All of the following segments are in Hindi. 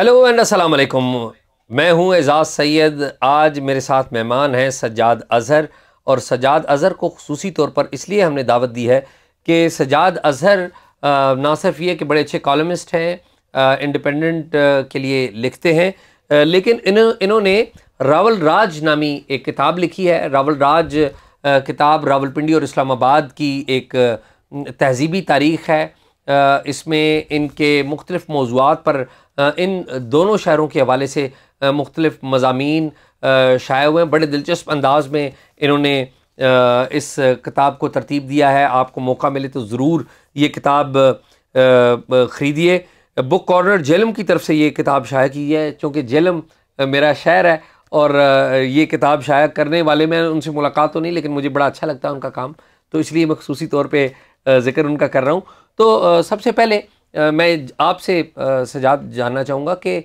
हेलो एंड अस्सलाम वालेकुम मैं हूं एजाज़ सैयद आज मेरे साथ मेहमान हैं सजाद अज़हर और सजाद अज़हर को खसूसी तौर पर इसलिए हमने दावत दी है कि सजाद अज़हर ना सिर्फ ये कि बड़े अच्छे कॉलमिस्ट हैं इंडिपेंडेंट के लिए लिखते हैं लेकिन इन इन्होंने रावल राज नामी एक किताब लिखी है रावल राज किताब रावलपिंडी और इस्लामाबाद की एक तहज़ीबी तारीख़ है इसमें इनके मुख्तलिफ़ मौजूद पर इन दोनों शायरों के हवाले से मुख्तलिफ मजामी शाये हुए हैं बड़े दिलचस्प अंदाज में इन्होंने इस किताब को तरतीब दिया है आपको मौका मिले तो ज़रूर ये किताब ख़रीदिए बुक कॉर्नर जेलम की तरफ से ये किताब शाया की है क्योंकि जेलम मेरा शहर है और ये किताब शाया करने वाले में उनसे मुलाकात तो नहीं लेकिन मुझे बड़ा अच्छा लगता है उनका काम तो इसलिए मैं खसूसी तौर पर ज़िक्र उनका कर रहा हूँ तो सबसे पहले मैं आपसे सजाद जानना चाहूँगा कि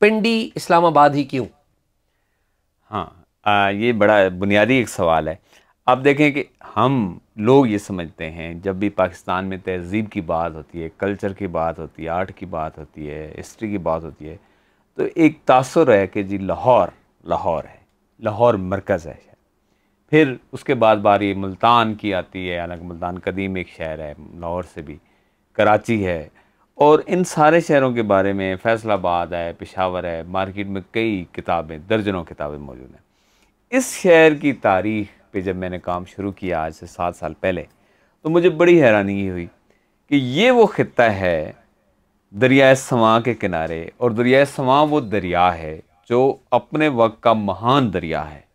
पिंडी इस्लामाबाद ही क्यों हाँ आ, ये बड़ा बुनियादी एक सवाल है आप देखें कि हम लोग ये समझते हैं जब भी पाकिस्तान में तहजीब की बात होती है कल्चर की बात होती है आर्ट की बात होती है हिस्ट्री की बात होती है तो एक तासर है कि जी लाहौर लाहौर है लाहौर मरकज़ है फिर उसके बाद बारी मुल्तान की आती है हालांकि मुल्तान कदीम एक शहर है लाहौर से भी कराची है और इन सारे शहरों के बारे में फैसलाबाद है पेशावर है मार्केट में कई किताबें दर्जनों किताबें मौजूद हैं इस शहर की तारीख पे जब मैंने काम शुरू किया आज से सात साल पहले तो मुझे बड़ी हैरानी हुई कि ये वो ख़त्ता है दरियाए समा के किनारे और दरियाए समा वो दरिया है जो अपने वक्त का महान दरिया है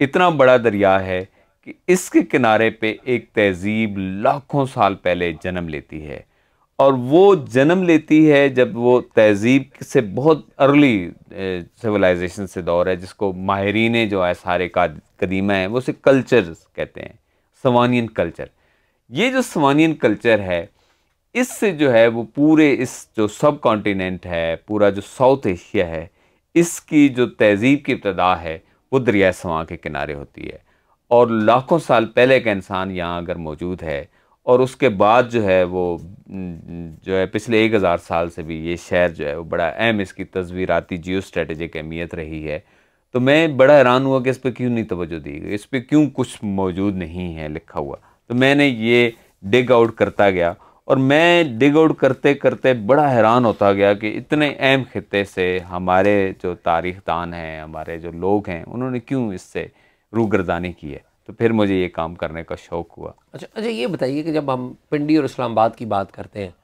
इतना बड़ा दरिया है कि इसके किनारे पे एक तहजीब लाखों साल पहले जन्म लेती है और वो जन्म लेती है जब वो तहजीब से बहुत अर्ली सिविलाइजेशन से दौर है जिसको माहरीन जो है सारे का कदीमा है वो उसे कल्चर कहते हैं सवानियन कल्चर ये जो सवानियन कल्चर है इससे जो है वो पूरे इस जो सब कॉन्टीनेंट है पूरा जो साउथ एशिया है इसकी जो तहजीब की इब्तदा है वो दरिया सवा के किनारे होती है और लाखों साल पहले का इंसान यहाँ अगर मौजूद है और उसके बाद जो है वो जो है पिछले एक हज़ार साल से भी ये शहर जो है वो बड़ा अहम इसकी तस्वीराती जियो स्ट्रेटजिक अहमियत रही है तो मैं बड़ा हैरान हुआ कि इस पर क्यों नहीं तोज्जो दी गई इस पर क्यों कुछ मौजूद नहीं है लिखा हुआ तो मैंने ये डिग आउट करता गया और मैं डिग आउट करते करते बड़ा हैरान होता गया कि इतने अहम खत्े से हमारे जो तारीख दान हैं हमारे जो लोग हैं उन्होंने क्यों इससे रूगरदानी की है तो फिर मुझे ये काम करने का शौक़ हुआ अच्छा अच्छा ये बताइए कि जब हम पिंडी और इस्लामाबाद की बात करते हैं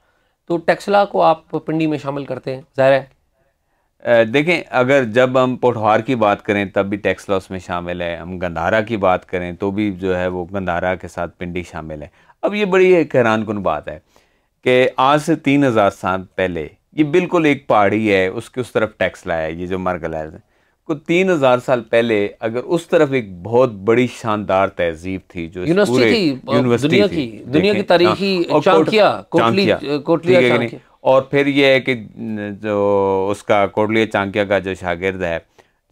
तो टैक्सला को आप पिंडी में शामिल करते हैं ज़ाहिर है देखें अगर जब हम पोठवार की बात करें तब भी टैक्सला उसमें शामिल है हम गंधारा की बात करें तो भी जो है वो गंधारा के साथ पिंडी शामिल है अब ये बड़ी एक हैरान कन बात है कि आज से तीन हज़ार साल पहले ये बिल्कुल एक पहाड़ी है उसके उस तरफ टैक्स लाया है ये जो मरगला है को तीन हज़ार साल पहले अगर उस तरफ एक बहुत बड़ी शानदार तहजीब थी जो यूनिवर्सिटी थी यूनिवर्सिटी दुनिया की दुनिया की तारीखी हाँ, चांकिया कोटलिया चांकिया और फिर यह है कि जो उसका कोटलिया चांकिया का जो शागिर्द है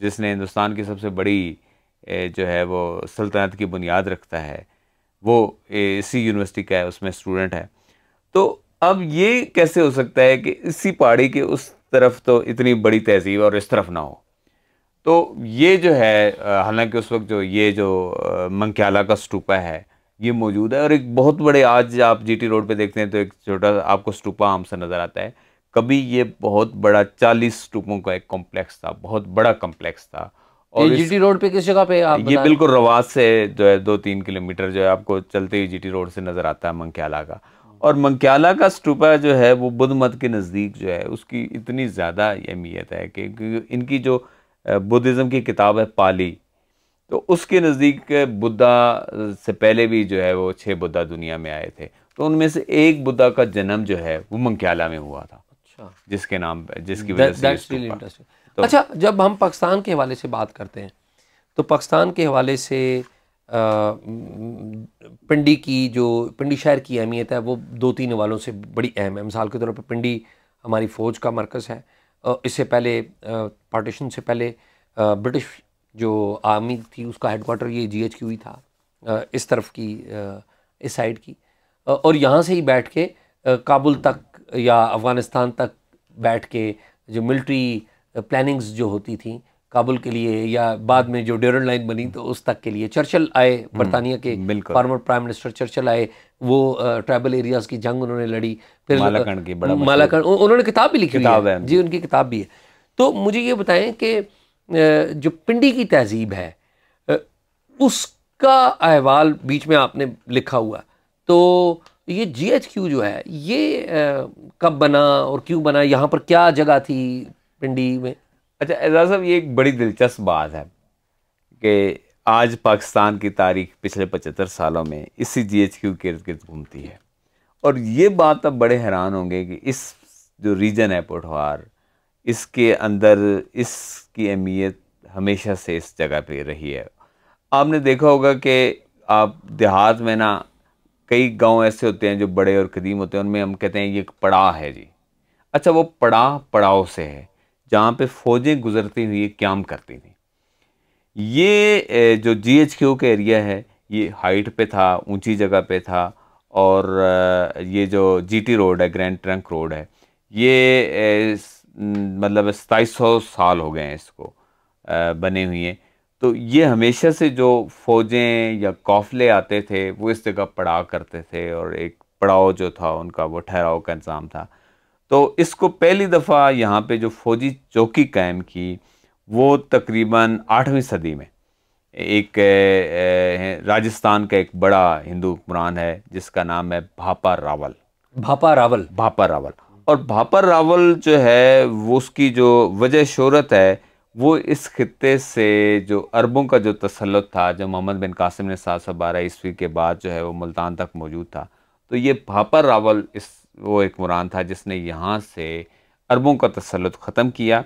जिसने हिंदुस्तान की सबसे बड़ी जो है वो सल्तनत की बुनियाद रखता है वो इसी यूनिवर्सिटी का है उसमें स्टूडेंट है तो अब ये कैसे हो सकता है कि इसी पहाड़ी के उस तरफ तो इतनी बड़ी तहजीब और इस तरफ ना हो तो ये जो है हालांकि उस वक्त जो ये जो मंक्याला का स्टूपा है ये मौजूद है और एक बहुत बड़े आज आप जीटी रोड पे देखते हैं तो एक छोटा आपको स्टूपा आम से नज़र आता है कभी ये बहुत बड़ा चालीस स्टूपों का एक कॉम्प्लेक्स था बहुत बड़ा कॉम्प्लेक्स था और जी टी रोड पे किस जगह पे आप ये बिल्कुल रवाज से जो है दो तीन किलोमीटर जो है आपको चलते ही जी रोड से नज़र आता है मंक्याला का और मंक्याला का स्टूपा जो है वो बुद्ध मत के नज़दीक जो है उसकी इतनी ज़्यादा अहमियत है कि इनकी जो बुद्धिज़्म की किताब है पाली तो उसके नज़दीक बुद्धा से पहले भी जो है वो छः बुद्धा दुनिया में आए थे तो उनमें से एक बुद्धा का जन्म जो है वो मंक्याला में हुआ था अच्छा जिसके नाम जिसकी वजह से तो, अच्छा जब हम पाकिस्तान के हवाले से बात करते हैं तो पाकिस्तान के हवाले से पिंडी की जो पिंडी शहर की अहमियत है वो दो तीन वालों से बड़ी अहम है मिसाल के तौर पर पिंडी हमारी फ़ौज का मरकज़ है इससे पहले पार्टीशन से पहले ब्रिटिश जो आर्मी थी उसका हेडकोार्टर ये जी एच क्यू था इस तरफ की इस साइड की और यहाँ से ही बैठ के काबुल तक या अफ़गानिस्तान तक बैठ के जो मिलिट्री प्लानिंग्स जो होती थी काबुल के लिए या बाद में जो डेरन लाइन बनी तो उस तक के लिए चर्चल आए हम्म, बरतानिया के फार्मर प्राइम मिनिस्टर चर्चल आए वो ट्राइबल एरियाज की जंग उन्होंने लड़ी फिर मालाकंड उन्होंने किताब भी लिखी किताब है जी उनकी किताब भी है तो मुझे ये बताएं कि जो पिंडी की तहजीब है उसका अहवाल बीच में आपने लिखा हुआ तो ये जी एच क्यू जो है ये कब बना और क्यों बना यहाँ पर क्या जगह थी पिंडी में अच्छा एजाज साहब ये एक बड़ी दिलचस्प बात है कि आज पाकिस्तान की तारीख पिछले पचहत्तर सालों में इसी जी एच क्यू के इर्द गिर्द घूमती है और ये बात आप बड़े हैरान होंगे कि इस जो रीजन है पोठवार इसके अंदर इसकी अहमियत हमेशा से इस जगह पे रही है आपने देखा होगा कि आप देहात में ना कई गांव ऐसे होते हैं जो बड़े और कदीम होते हैं उनमें हम कहते हैं ये पड़ा है जी अच्छा वो पड़ा पड़ाव से है जहाँ पे फ़ौजें गुजरती हुई क्याम करती थी ये जो जी एच क्यू का एरिया है ये हाइट पे था ऊंची जगह पे था और ये जो जीटी रोड है ग्रैंड ट्रंक रोड है ये मतलब सताईस सौ साल हो गए हैं इसको बने हुए तो ये हमेशा से जो फ़ौजें या कौफले आते थे वो इस जगह पड़ाव करते थे और एक पड़ाव जो था उनका वो ठहराव का इंतज़ाम था तो इसको पहली दफ़ा यहाँ पे जो फौजी चौकी कायम की वो तकरीबन आठवीं सदी में एक राजस्थान का एक बड़ा हिंदू हुक्मरान है जिसका नाम है भापा रावल भापा रावल भापा रावल और भापा रावल जो है वो उसकी जो वजह शहरत है वो इस खत्े से जो अरबों का जो तसलत था जो मोहम्मद बिन कासिम ने सात सौ बारह ईस्वी के बाद जो है वो मुल्तान तक मौजूद था तो ये भापा रावल इस वो एक मुरान था जिसने यहाँ से अरबों का तसलत ख़त्म किया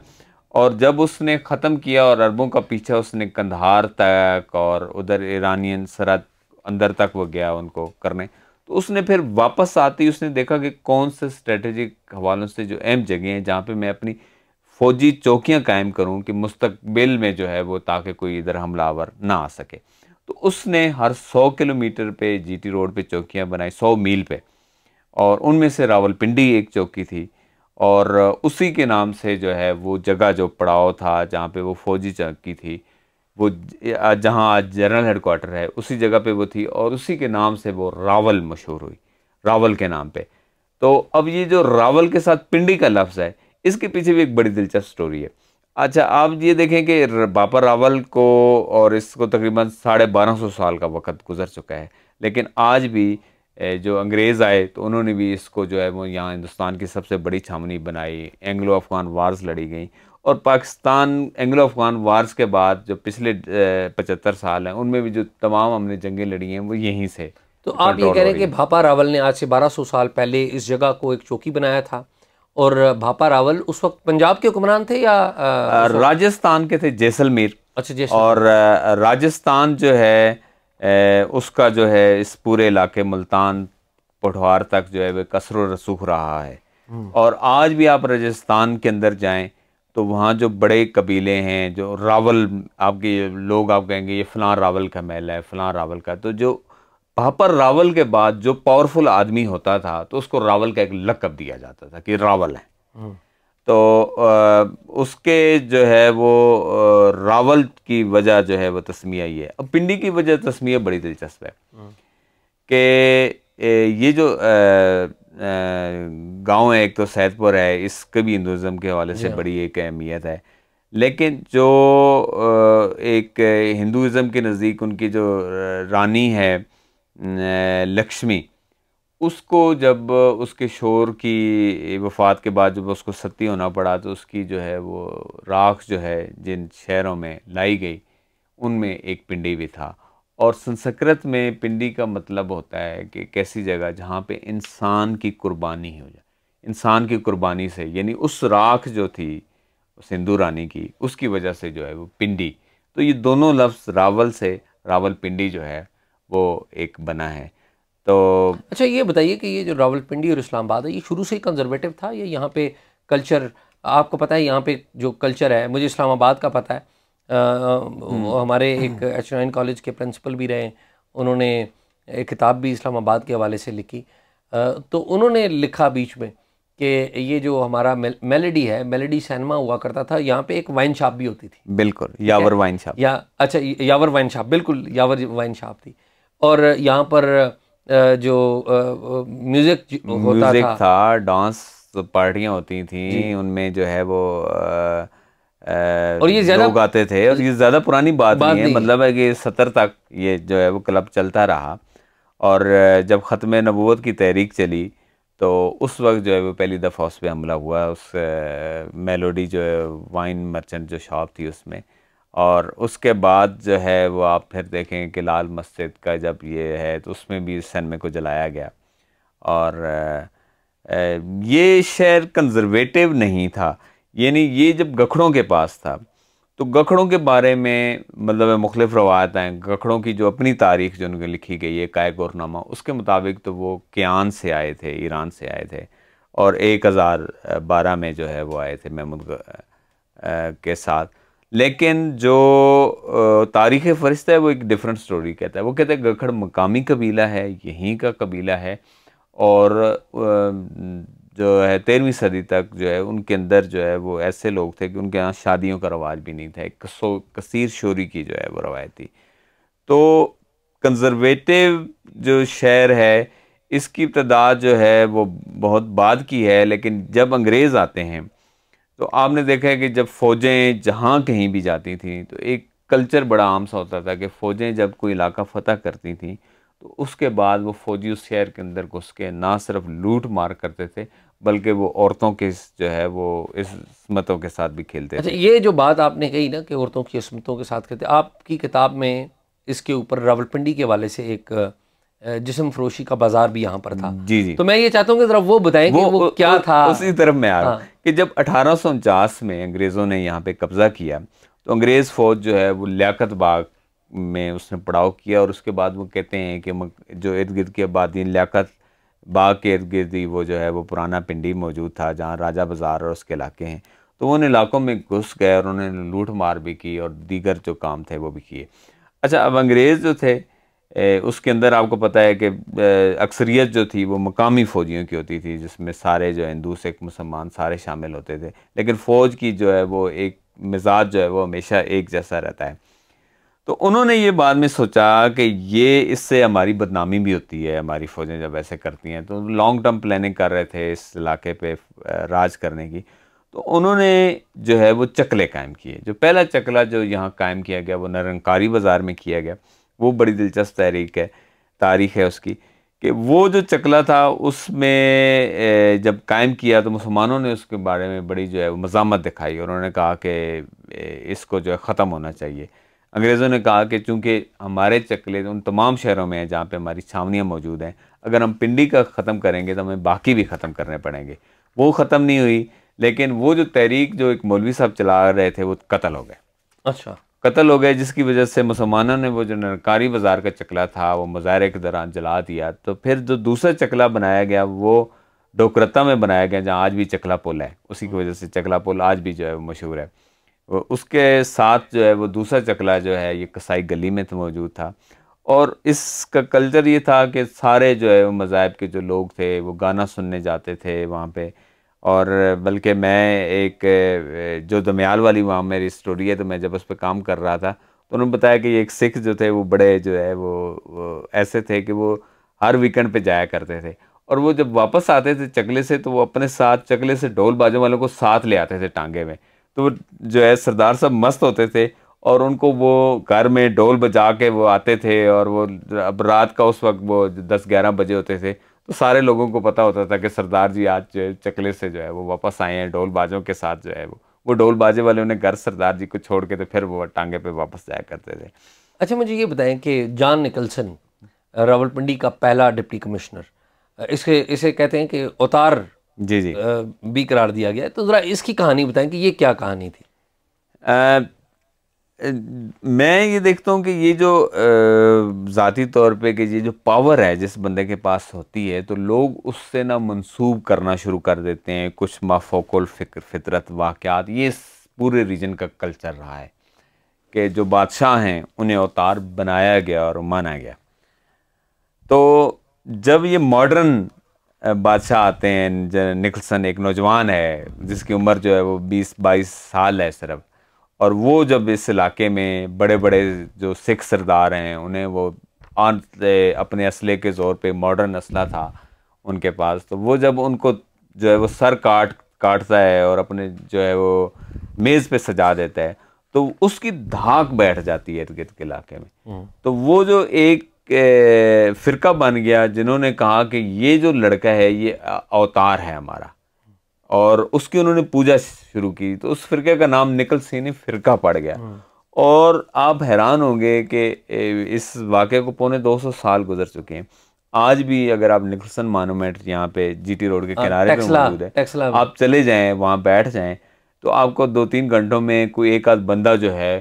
और जब उसने ख़त्म किया और अरबों का पीछा उसने कंधार तक और उधर ईरानियन सरहद अंदर तक वो गया उनको करने तो उसने फिर वापस आते ही उसने देखा कि कौन से स्ट्रेटजिक हवालों से जो अहम जगह हैं जहाँ पे मैं अपनी फ़ौजी चौकियाँ कायम करूँ कि मुस्तबिल में जो है वो ताकि कोई इधर हमलावर ना आ सके तो उसने हर सौ किलोमीटर पे जीटी रोड पे चौकियाँ बनाई सौ मील पे और उनमें से रावलपिंडी एक चौकी थी और उसी के नाम से जो है वो जगह जो पड़ाव था जहाँ पे वो फौजी चौकी थी वो जहाँ आज जनरल हेडकोार्टर है उसी जगह पे वो थी और उसी के नाम से वो रावल मशहूर हुई रावल के नाम पे तो अब ये जो रावल के साथ पिंडी का लफ्ज़ है इसके पीछे भी एक बड़ी दिलचस्प स्टोरी है अच्छा आप ये देखें कि बापा रावल को और इसको तकरीबन साढ़े बारह सौ साल का वक़्त गुजर चुका है लेकिन आज भी जो अंग्रेज़ आए तो उन्होंने भी इसको जो है वो यहाँ हिंदुस्तान की सबसे बड़ी छावनी बनाई एंग्लो अफ़गान वार्स लड़ी गई और पाकिस्तान एंग्लो अफ़गान वार्स के बाद जो पिछले पचहत्तर साल हैं उनमें भी जो तमाम हमने जंगें लड़ी हैं वो यहीं से तो आप ये कह रहे हैं कि भापा रावल ने आज से 1200 साल पहले इस जगह को एक चौकी बनाया था और भापा रावल उस वक्त पंजाब के हुक्मरान थे या राजस्थान के थे जैसलमेर अच्छा जैसलमेर और राजस्थान जो है ए, उसका जो है इस पूरे इलाके मुल्तान पठवार तक जो है वह कसर रसूख रहा है हम्म। और आज भी आप राजस्थान के अंदर जाएं तो वहाँ जो बड़े कबीले हैं जो रावल आपके लोग आप कहेंगे ये फलां रावल का महल है फलां रावल का तो जो वहाँ पर रावल के बाद जो पावरफुल आदमी होता था तो उसको रावल का एक लकब दिया जाता था कि रावल है हम्म। तो उसके जो है वो रावल की वजह जो है वो तस्मिया ये है अब पिंडी की वजह तस्मिया बड़ी दिलचस्प है हम्म। कि ये जो गांव है एक तो सैदपुर है इसके भी हिंदुज़म के हवाले से हाँ। बड़ी एक अहमियत है लेकिन जो एक हिंदुज़म के नज़दीक उनकी जो रानी है लक्ष्मी उसको जब उसके शोर की वफ़ात के बाद जब उसको सती होना पड़ा तो उसकी जो है वो राख जो है जिन शहरों में लाई गई उनमें एक पिंडी भी था और संस्कृत में पिंडी का मतलब होता है कि कैसी जगह जहाँ पे इंसान की कुर्बानी हो जाए इंसान की कुर्बानी से यानी उस राख जो थी सिंधु रानी की उसकी वजह से जो है वो पिंडी तो ये दोनों लफ्ज़ रावल से रावल पिंडी जो है वो एक बना है तो अच्छा ये बताइए कि ये जो रावलपिंडी और इस्लामाबाद है ये शुरू से ही कंजर्वेटिव था या यहाँ पे कल्चर आपको पता है यहाँ पे जो कल्चर है मुझे इस्लामाबाद का पता है आ, हम्म। हमारे एक एच हम्म। कॉलेज के प्रिंसिपल भी रहे उन्होंने एक किताब भी इस्लामाबाद के हवाले से लिखी आ, तो उन्होंने लिखा बीच में कि ये जो हमारा मेलेडी है मेलेडी सिनेमा हुआ करता था यहाँ पे एक वाइन शॉप भी होती थी बिल्कुल यावर वाइन शॉप या अच्छा यावर वाइन शॉप बिल्कुल यावर वाइन शॉप थी और यहाँ पर जो म्यूजिक होता म्यूजिक था, था डांस पार्टियां होती थी उनमें जो है वो आ, और ये ज्यादा गाते थे और ये ज्यादा पुरानी बात, बात नहीं है मतलब है कि सत्तर तक ये जो है वो क्लब चलता रहा और जब ख़त्म नबूत की तहरीक चली तो उस वक्त जो है वो पहली दफ़ा उस पर हमला हुआ उस मेलोडी जो है वाइन मर्चेंट जो शॉप थी उसमें और उसके बाद जो है वो आप फिर देखें कि लाल मस्जिद का जब ये है तो उसमें भी इस सन को जलाया गया और ये शहर कंजर्वेटिव नहीं था यानी ये जब गखड़ों के पास था तो गखड़ों के बारे में मतलब मुख्तफ रवायत हैं गखड़ों की जो अपनी तारीख जो उनकी लिखी गई है काय गौरनामा उसके मुताबिक तो वो क्यान से आए थे ईरान से आए थे और एक हज़ार बारह में जो है वो आए थे महमूद के साथ लेकिन जो तारीख़ फ़रिश्ता है वो एक डिफरेंट स्टोरी कहता है वो कहता है गखड़ मकामी कबीला है यहीं का कबीला है और जो है तेरहवीं सदी तक जो है उनके अंदर जो है वो ऐसे लोग थे कि उनके यहाँ शादियों का रवाज भी नहीं था एक कसो कसीर शोरी की जो है वो रवायत थी तो कंजर्वेटिव जो शहर है इसकी इब्तदा जो है वो बहुत बाद की है लेकिन जब अंग्रेज़ आते हैं तो आपने देखा है कि जब फ़ौजें जहाँ कहीं भी जाती थी तो एक कल्चर बड़ा आम सा होता था कि फ़ौजें जब कोई इलाका फ़तह करती थी तो उसके बाद वो फ़ौजी उस शहर के अंदर घुस के ना सिर्फ लूट मार करते थे बल्कि वो औरतों के जो है वो इसमतों के साथ भी खेलते अच्छा, थे ये जो बात आपने कही ना कि औरतों की इसमतों के साथ खेलते आपकी किताब में इसके ऊपर रावलपिंडी के वाले से एक जिसम फरोशी का बाजार भी यहाँ पर था जी जी तो मैं ये चाहता हूँ कि जरा वो बताएं वो, कि वो क्या वो, था उसी तरफ मैं आ रहा हूँ हाँ। कि जब अठारह में अंग्रेज़ों ने यहाँ पे कब्ज़ा किया तो अंग्रेज़ फ़ौज जो है वो लियाकत बाग में उसने पड़ाव किया और उसके बाद वो कहते हैं कि जो इर्द गिर्द की आबादी लियाकत बाग के इर्द गिर्द ही वो जो है वो पुराना पिंडी मौजूद था जहाँ राजा बाज़ार और उसके इलाके हैं तो उन इलाकों में घुस गए और उन्होंने लूट मार भी की और दीगर जो काम थे वो भी किए अच्छा अब अंग्रेज़ जो थे उसके अंदर आपको पता है कि अक्सरियत जो थी वो मकामी फ़ौजियों की होती थी जिसमें सारे जो हिंदू सिख मुसलमान सारे शामिल होते थे लेकिन फ़ौज की जो है वो एक मिजाज जो है वो हमेशा एक जैसा रहता है तो उन्होंने ये बाद में सोचा कि ये इससे हमारी बदनामी भी होती है हमारी फ़ौजें जब ऐसे करती हैं तो लॉन्ग टर्म प्लानिंग कर रहे थे इस इलाके पे राज करने की तो उन्होंने जो है वो चकले कायम किए जो पहला चकला जो यहाँ कायम किया गया वो नरंकारी बाज़ार में किया गया वो बड़ी दिलचस्प तहरीक है तारीख है उसकी कि वो जो चकला था उसमें जब कायम किया तो मुसलमानों ने उसके बारे में बड़ी जो है मजामत दिखाई और उन्होंने कहा कि इसको जो है ख़त्म होना चाहिए अंग्रेज़ों ने कहा कि चूँकि हमारे चकले उन तमाम शहरों में हैं जहाँ पे हमारी छावनियाँ मौजूद हैं अगर हम पिंडी का ख़त्म करेंगे तो हमें बाकी भी ख़त्म करने पड़ेंगे वो ख़त्म नहीं हुई लेकिन वो जो तहरीक जो एक मौलवी साहब चला रहे थे वो कत्ल हो गए अच्छा कत्ल हो गए जिसकी वजह से मुसलमानों ने वो जो नरकारी बाज़ार का चकला था वो मुजाहरे के दौरान जला दिया तो फिर जो दूसरा चकला बनाया गया वो डोकरता में बनाया गया जहाँ आज भी चकला पुल है उसी की वजह से चकला पुल आज भी जो है वो मशहूर है उसके साथ जो है वो दूसरा चकला जो है ये कसाई गली में तो मौजूद था और इसका कल्चर ये था कि सारे जो है वो मज़ाहब के जो लोग थे वो गाना सुनने जाते थे वहाँ पर और बल्कि मैं एक जो दमयाल वाली वहाँ मेरी स्टोरी है तो मैं जब उस पर काम कर रहा था तो उन्होंने बताया कि एक सिख जो थे वो बड़े जो है वो, वो ऐसे थे कि वो हर वीकेंड पे जाया करते थे और वो जब वापस आते थे चकले से तो वो अपने साथ चकले से ढोल बाजों वालों को साथ ले आते थे टांगे में तो वो जो है सरदार साहब मस्त होते थे और उनको वो घर में ढोल बजा के वो आते थे और वो अब रात का उस वक्त वो दस ग्यारह बजे होते थे तो सारे लोगों को पता होता था कि सरदार जी आज चकले से जो है वो वापस आए हैं ढोल बाजों के साथ जो है वो वो ढोल बाजे वाले उन्हें घर सरदार जी को छोड़ के तो फिर वो टांगे पे वापस जाया करते थे अच्छा मुझे ये बताएं कि जॉन निकलसन रावलपिंडी का पहला डिप्टी कमिश्नर इसके इसे कहते हैं कि उतार जी जी भी करार दिया गया तो ज़रा इसकी कहानी बताएं कि ये क्या कहानी थी आ, मैं ये देखता हूँ कि ये जो ज़ाती तौर पे कि ये जो पावर है जिस बंदे के पास होती है तो लोग उससे ना मंसूब करना शुरू कर देते हैं कुछ माफोकुल फिक्र फितरत वाक़ात ये पूरे रीजन का कल्चर रहा है कि जो बादशाह हैं उन्हें अवतार बनाया गया और माना गया तो जब ये मॉडर्न बादशाह आते हैं निकलसन एक नौजवान है जिसकी उम्र जो है वो बीस बाईस साल है सिर्फ और वो जब इस इलाके में बड़े बड़े जो सिख सरदार हैं उन्हें वो आन अपने असले के ज़ोर पे मॉडर्न असला था उनके पास तो वो जब उनको जो है वो सर काट काटता है और अपने जो है वो मेज़ पे सजा देता है तो उसकी धाक बैठ जाती है इर्द गिर्द के इलाके में हम्म। तो वो जो एक फिरका बन गया जिन्होंने कहा कि ये जो लड़का है ये अवतार है हमारा और उसकी उन्होंने पूजा शुरू की तो उस फिरके का नाम निकल सीनी फिरका पड़ गया हाँ। और आप हैरान होंगे कि इस वाक़े को पौने 200 साल गुजर चुके हैं आज भी अगर आप निकलसन मानोमेंट यहाँ पे जीटी रोड के हाँ, किनारे पे मौजूद है आप चले जाएं वहाँ बैठ जाएं तो आपको दो तीन घंटों में कोई एक आध बंदा जो है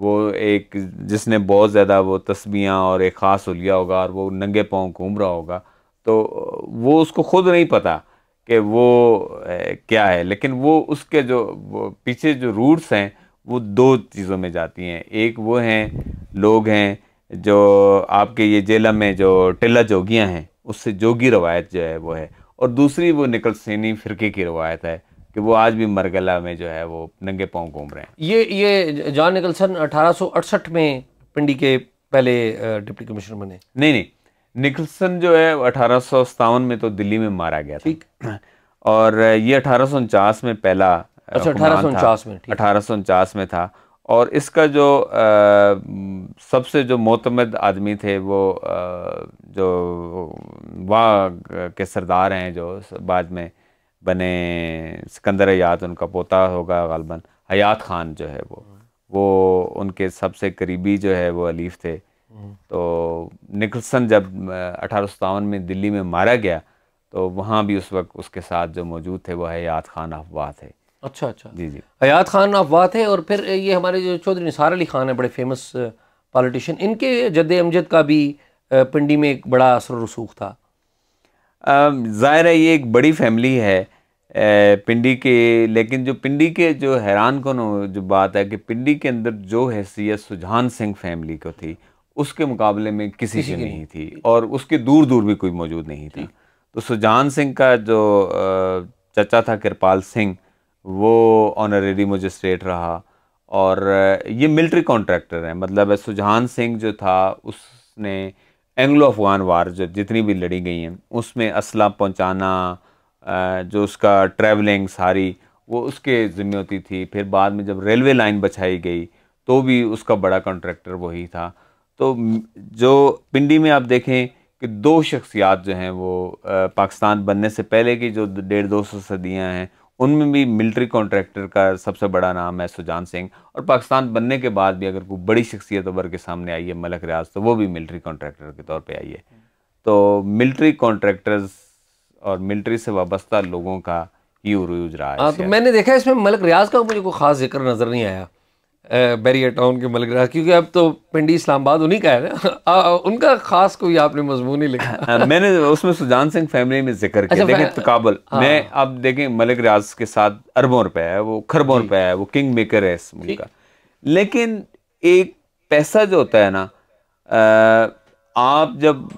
वो एक जिसने बहुत ज़्यादा वो तस्बियाँ और एक ख़ास हो लिया होगा और वो नंगे पाँव घूम रहा होगा तो वो उसको खुद नहीं पता कि वो क्या है लेकिन वो उसके जो वो पीछे जो रूट्स हैं वो दो चीज़ों में जाती हैं एक वो हैं लोग हैं जो आपके ये जेलम में जो टिल्ला जोगियाँ हैं उससे जोगी रवायत जो है वो है और दूसरी वो निकल सैनी फ़िरके की रवायत है कि वो आज भी मरगला में जो है वो नंगे पाँव घूम रहे हैं ये ये जॉन निकलसन 1868 में पिंडी के पहले डिप्टी कमिश्नर बने नहीं नहीं निकलसन जो है अठारह में तो दिल्ली में मारा गया ठीक और ये अठारह में पहला अच्छा अठारह में अठारह में था और इसका जो आ, सबसे जो मोतमद आदमी थे वो आ, जो वाह के सरदार हैं जो बाद में बने सिकंदर हयात उनका पोता होगा गलबन हयात खान जो है वो वो उनके सबसे करीबी जो है वो अलीफ थे तो निकलसन जब अठारह में दिल्ली में मारा गया तो वहाँ भी उस वक्त उसके साथ जो मौजूद थे वो हयात खान अफवाह थे अच्छा अच्छा जी जी हयात खान अफवाह थे और फिर ये हमारे जो चौधरी निसार अली खान है बड़े फेमस पॉलिटिशन इनके जद अमजद का भी पिंडी में एक बड़ा असर रसूख था ज़ाहिर है ये एक बड़ी फैमिली है पिंडी के लेकिन जो पिंडी के जो हैरान कन जो बात है कि पिंडी के अंदर जो हैसियत सुजान सिंह फैमिली को थी उसके मुकाबले में किसी की नहीं थी और उसके दूर दूर भी कोई मौजूद नहीं थी अच्छा। तो सुजान सिंह का जो चचा था कृपाल सिंह वो ऑनरेरी मजिस्ट्रेट रहा और ये मिलिट्री कॉन्ट्रैक्टर है मतलब सुजान सिंह जो था उसने एंग्लो अफगान वार जो जितनी भी लड़ी गई हैं उसमें असला पहुंचाना जो उसका ट्रैवलिंग सारी वो उसके ज़िम्मे होती थी फिर बाद में जब रेलवे लाइन बछाई गई तो भी उसका बड़ा कॉन्ट्रैक्टर वही था तो जो पिंडी में आप देखें कि दो शख्सियात जो हैं वो पाकिस्तान बनने से पहले की जो डेढ़ दो सौ सदियाँ हैं उनमें भी मिलिट्री कॉन्ट्रैक्टर का सबसे बड़ा नाम है सुजान सिंह और पाकिस्तान बनने के बाद भी अगर कोई बड़ी शख्सियत उभर के सामने आई है मलक रियाज तो वो भी मिलिट्री कॉन्ट्रैक्टर के तौर पर आई है तो मिलिट्री कॉन्ट्रैक्टर्स और मिलिट्री से वाबस्ता लोगों का ही उरूज रहा है हाँ, तो मैंने देखा इसमें मलक रियाज का मुझे कोई खास जिक्र नज़र नहीं आया बैरिया टाउन के मलगरा क्योंकि अब तो पिंडी इस्लामाबाद उन्हीं का है ना आ, उनका खास कोई आपने मजमून ही लिखा मैंने उसमें सुजान सिंह फैमिली में जिक्र किया अच्छा, देखें तकाबल हाँ। मैं अब देखें मलिक राज के साथ अरबों रुपए है वो खरबों रुपए है वो किंग मेकर है इस मुल्क का लेकिन एक पैसा जो होता है ना आप जब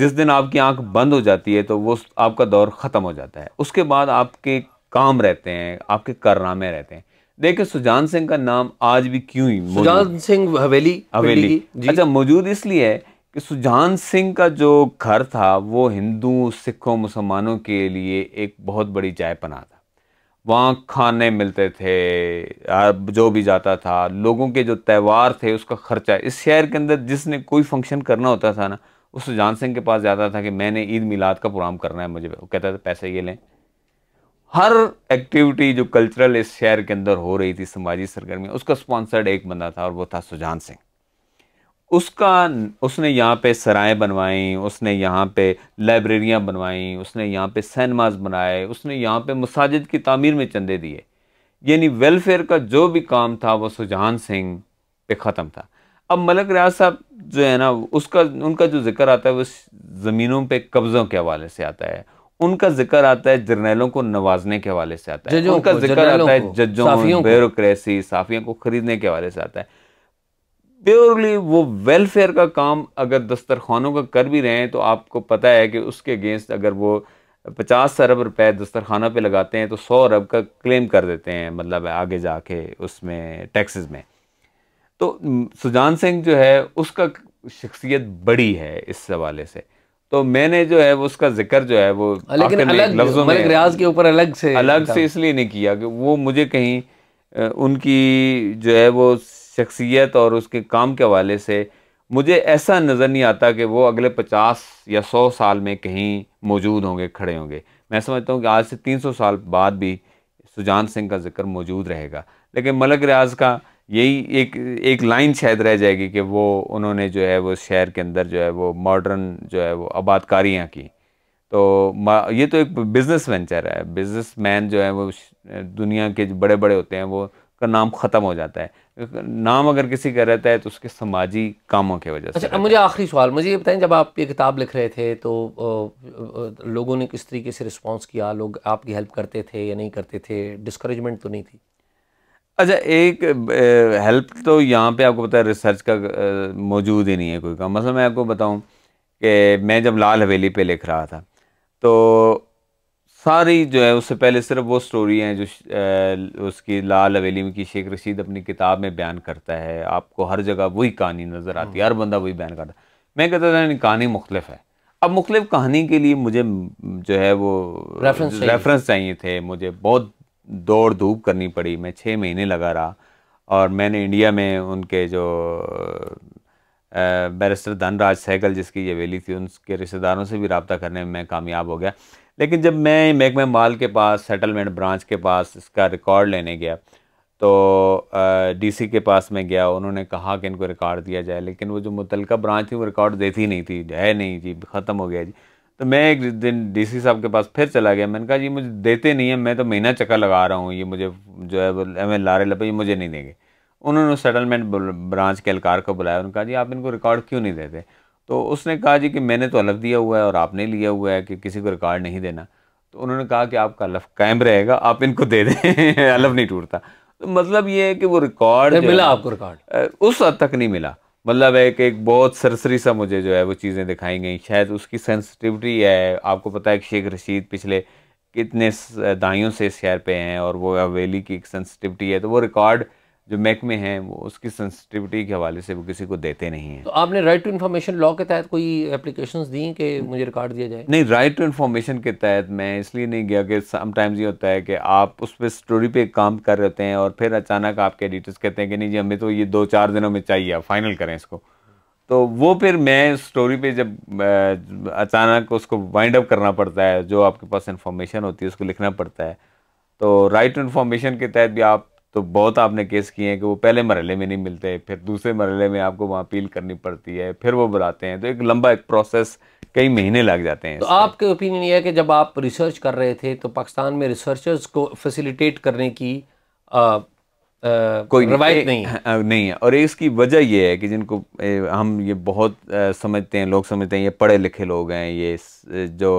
जिस दिन आपकी आंख बंद हो जाती है तो वो आपका दौर ख़त्म हो जाता है उसके बाद आपके काम रहते हैं आपके कारनामे रहते हैं देखिए सुजान सिंह का नाम आज भी क्यों ही सुजान सिंह हवेली हवेली अच्छा मौजूद इसलिए है कि सुजान सिंह का जो घर था वो हिंदू सिखों मुसलमानों के लिए एक बहुत बड़ी जाय पना था वहाँ खाने मिलते थे जो भी जाता था लोगों के जो त्यौहार थे उसका खर्चा इस शहर के अंदर जिसने कोई फंक्शन करना होता था ना उस सुजान सिंह के पास जाता था कि मैंने ईद मिलाद का प्रोग्राम करना है मुझे वो कहता था पैसे ये लें हर एक्टिविटी जो कल्चरल इस शहर के अंदर हो रही थी समाजी सरगर्मियाँ उसका स्पॉन्सर्ड एक बंदा था और वो था सुजान सिंह उसका उसने यहाँ पे सराय बनवाई उसने यहाँ पे लाइब्रेरियाँ बनवाई उसने यहाँ पे सैनमाज बनाए उसने यहाँ पे मसाजिद की तामीर में चंदे दिए यानी वेलफेयर का जो भी काम था वो सुजान सिंह पे ख़त्म था अब मलक रियाज साहब जो है ना उसका उनका जो जिक्र आता है वो ज़मीनों पे कब्ज़ों के हवाले से आता है उनका जिक्र आता है जर्नैलों को नवाजने के हवाले से आता है उनका जिक्र आता है जजों ब्यूरोसी साफियों को खरीदने के हवाले से आता है प्योरली वो वेलफेयर का काम अगर दस्तरखानों का कर भी रहे हैं तो आपको पता है कि उसके अगेंस्ट अगर वो पचास अरब रुपए दस्तरखानों पे लगाते हैं तो सौ अरब का क्लेम कर देते हैं मतलब आगे जाके उसमें टैक्सेस में तो सुजान सिंह जो है उसका शख्सियत बड़ी है इस हवाले से तो मैंने जो है वो उसका जिक्र जो है वो हाँ, लेकिन अलग लफ्जों में रियाज के ऊपर अलग से अलग से इसलिए नहीं किया कि वो मुझे कहीं उनकी जो है वो शख्सियत और उसके काम के हवाले से मुझे ऐसा नज़र नहीं आता कि वो अगले पचास या सौ साल में कहीं मौजूद होंगे खड़े होंगे मैं समझता हूँ कि आज से तीन सौ साल बाद भी सुजान सिंह का जिक्र मौजूद रहेगा लेकिन मलक रियाज का यही एक एक लाइन शायद रह जाएगी कि वो उन्होंने जो है वो शहर के अंदर जो है वो मॉडर्न जो है वो आबादकारियाँ की तो ये तो एक बिज़नेस वेंचर है बिज़नेस मैन जो है वो दुनिया के बड़े बड़े होते हैं वो का नाम ख़त्म हो जाता है नाम अगर किसी का रहता है तो उसके समाजी कामों की वजह से अच्छा मुझे आखिरी सवाल मुझे ये बताएं जब आप ये किताब लिख रहे थे तो लोगों ने किस तरीके से रिस्पांस किया लोग आपकी हेल्प करते थे या नहीं करते थे डिस्करेजमेंट तो नहीं थी अच्छा एक हेल्प तो यहाँ पे आपको पता है रिसर्च का मौजूद ही नहीं है कोई काम मतलब मैं आपको बताऊँ कि मैं जब लाल हवेली पे लिख रहा था तो सारी जो है उससे पहले सिर्फ वो स्टोरी हैं जो उसकी लाल हवेली की शेख रशीद अपनी किताब में बयान करता है आपको हर जगह वही कहानी नज़र आती है हम्म। हर बंदा वही बयान करता है मैं कहता था कहानी मुख्तफ है अब मुख्तफ कहानी के लिए मुझे जो है वो रेफरेंस रेफरेंस चाहिए थे मुझे बहुत दौड़ धूप करनी पड़ी मैं छः महीने लगा रहा और मैंने इंडिया में उनके जो बैरिस्टर धनराज सहगल जिसकी ये वेली थी उनके रिश्तेदारों से भी रबता करने में मैं कामयाब हो गया लेकिन जब मैं महकमा माल के पास सेटलमेंट ब्रांच के पास इसका रिकॉर्ड लेने गया तो डीसी के पास मैं गया उन्होंने कहा कि इनको रिकॉर्ड दिया जाए लेकिन वो जो मुतलका ब्रांच थी वो रिकॉर्ड देती नहीं थी है नहीं जी ख़त्म हो गया जी तो मैं एक दिन डीसी साहब के पास फिर चला गया मैंने कहा जी मुझे देते नहीं है मैं तो महीना चक्कर लगा रहा हूँ ये मुझे जो है वो एम एल आर एल ये मुझे नहीं देंगे उन्होंने सेटलमेंट ब्रांच के अलकार को बुलाया उन्होंने कहा जी आप इनको रिकॉर्ड क्यों नहीं देते तो उसने कहा जी कि मैंने तो हलफ दिया हुआ है और आपने लिया हुआ है कि किसी को रिकॉर्ड नहीं देना तो उन्होंने कहा कि आपका हलफ कायम रहेगा आप इनको दे दें हलफ नहीं टूटता तो मतलब ये है कि वो रिकॉर्ड मिला आपको रिकॉर्ड उस हद तक नहीं मिला मतलब है कि एक बहुत सरसरी सा मुझे जो है वो चीज़ें दिखाई गई शायद उसकी सेंसिटिविटी है आपको पता है कि शेख रशीद पिछले कितने दाइयों से शहर पे हैं और वो हवेली की एक सेंसिटिविटी है तो वो रिकॉर्ड जो मैक में हैं वो उसकी सेंसिटिविटी के हवाले से वो किसी को देते नहीं हैं तो आपने राइट टू इन्फॉर्मेशन लॉ के तहत कोई एप्लीकेशंस दी कि मुझे रिकॉर्ड दिया जाए नहीं राइट टू इन्फॉर्मेशन के तहत मैं इसलिए नहीं गया कि समटाइम्स ये होता है कि आप उस पर स्टोरी पे काम कर रहे होते हैं और फिर अचानक आपके एडिटर्स कहते हैं कि नहीं जी हमें तो ये दो चार दिनों में चाहिए फाइनल करें इसको तो वो फिर मैं स्टोरी पे जब अचानक उसको वाइंड अप करना पड़ता है जो आपके पास इन्फॉर्मेशन होती है उसको लिखना पड़ता है तो राइट टू इन्फॉर्मेशन के तहत भी आप तो बहुत आपने केस किए हैं कि वो पहले मरहले में नहीं मिलते फिर दूसरे मरहले में आपको वहाँ अपील करनी पड़ती है फिर वो बुलाते हैं तो एक लंबा एक प्रोसेस कई महीने लग जाते हैं तो आपके ओपिनियन ये है कि जब आप रिसर्च कर रहे थे तो पाकिस्तान में रिसर्चर्स को फैसिलिटेट करने की आ, आ, कोई रवायत नहीं है हाँ, नहीं है और इसकी वजह यह है कि जिनको ए, हम ये बहुत आ, समझते हैं लोग समझते हैं ये पढ़े लिखे लोग हैं ये जो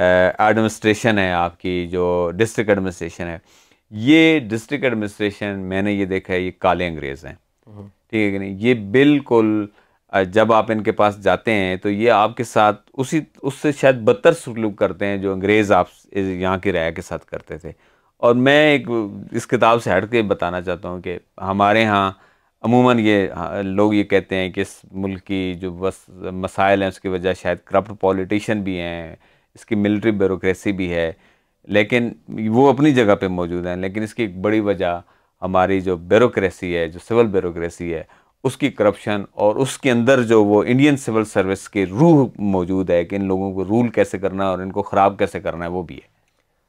एडमिनिस्ट्रेशन है आपकी जो डिस्ट्रिक्ट एडमिनिस्ट्रेशन है ये डिस्ट्रिक्ट एडमिनिस्ट्रेशन मैंने ये देखा है ये काले अंग्रेज हैं हम्म। ठीक है कि नहीं ये बिल्कुल जब आप इनके पास जाते हैं तो ये आपके साथ उसी उससे शायद बदतर सलूक करते हैं जो अंग्रेज़ आप यहाँ की राय के साथ करते थे और मैं एक इस किताब से हट के बताना चाहता हूँ कि हमारे यहाँ अमूमन ये हाँ, लोग ये कहते हैं कि इस मुल्क की जो बस मसाइल हैं उसकी वजह शायद करप्ट पॉलिटिशन भी हैं इसकी मिलिट्री ब्यूरोसी भी है लेकिन वो अपनी जगह पे मौजूद हैं लेकिन इसकी एक बड़ी वजह हमारी जो ब्यूरोसी है जो सिविल ब्यूरोसी है उसकी करप्शन और उसके अंदर जो वो इंडियन सिविल सर्विस की रूह मौजूद है कि इन लोगों को रूल कैसे करना है और इनको ख़राब कैसे करना है वो भी है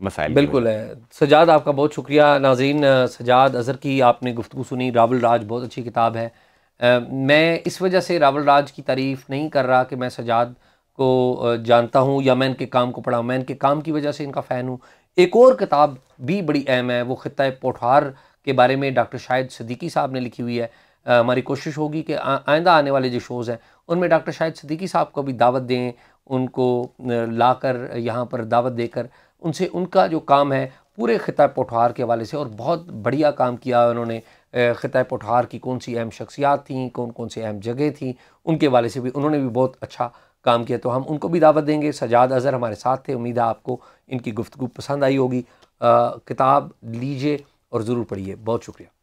मसाइल बिल्कुल है सजाद आपका बहुत शुक्रिया नाजीन सजाद अज़र की आपने गुफ्तु सुनी रावल राज बहुत अच्छी किताब है आ, मैं इस वजह से रावल राज की तारीफ़ नहीं कर रहा कि मैं सजाद को जानता हूँ या मैं इनके काम को पढ़ा मैं इनके काम की वजह से इनका फ़ैन हूँ एक और किताब भी बड़ी अहम है वो ख़त पोठार के बारे में डॉक्टर शाहिद सदीकी साहब ने लिखी हुई है हमारी कोशिश होगी कि आइंदा आने वाले जो शोज़ हैं उनमें डॉक्टर शाहिद सदीकी साहब को भी दावत दें उनको ला कर यहाँ पर दावत देकर उनसे उनका जो काम है पूरे ख़त्े पोठार के हवाले से और बहुत बढ़िया काम किया उन्होंने ख़त्े पोठार की कौन सी अहम शख्सियात थी कौन कौन सी अहम जगह थी उनके वाले से भी उन्होंने भी बहुत अच्छा काम किया तो हम उनको भी दावत देंगे सजाद अज़हर हमारे साथ थे उम्मीद है आपको इनकी गुफ्तु पसंद आई होगी किताब लीजिए और ज़रूर पढ़िए बहुत शुक्रिया